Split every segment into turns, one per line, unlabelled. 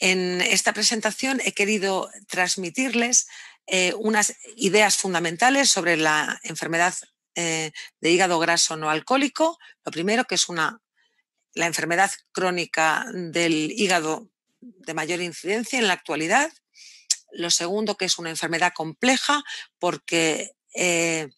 En esta presentación he querido transmitirles eh, unas ideas fundamentales sobre la enfermedad eh, de hígado graso no alcohólico. Lo primero, que es una, la enfermedad crónica del hígado de mayor incidencia en la actualidad. Lo segundo, que es una enfermedad compleja porque eh,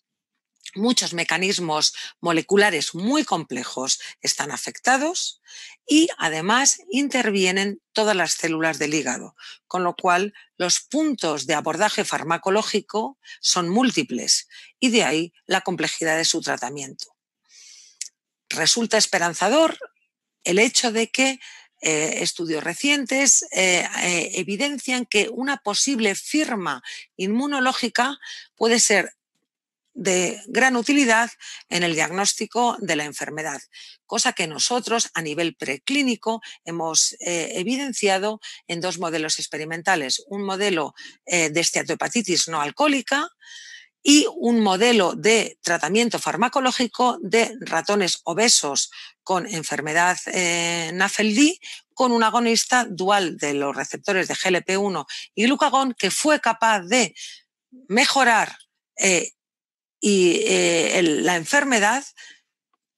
muchos mecanismos moleculares muy complejos están afectados y además intervienen todas las células del hígado, con lo cual los puntos de abordaje farmacológico son múltiples y de ahí la complejidad de su tratamiento. Resulta esperanzador el hecho de que eh, estudios recientes eh, eh, evidencian que una posible firma inmunológica puede ser de gran utilidad en el diagnóstico de la enfermedad, cosa que nosotros a nivel preclínico hemos eh, evidenciado en dos modelos experimentales, un modelo eh, de esteatohepatitis no alcohólica y un modelo de tratamiento farmacológico de ratones obesos con enfermedad eh, con un agonista dual de los receptores de GLP-1 y glucagón que fue capaz de mejorar eh, y eh, la enfermedad,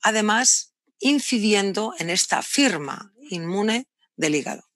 además, incidiendo en esta firma inmune del hígado.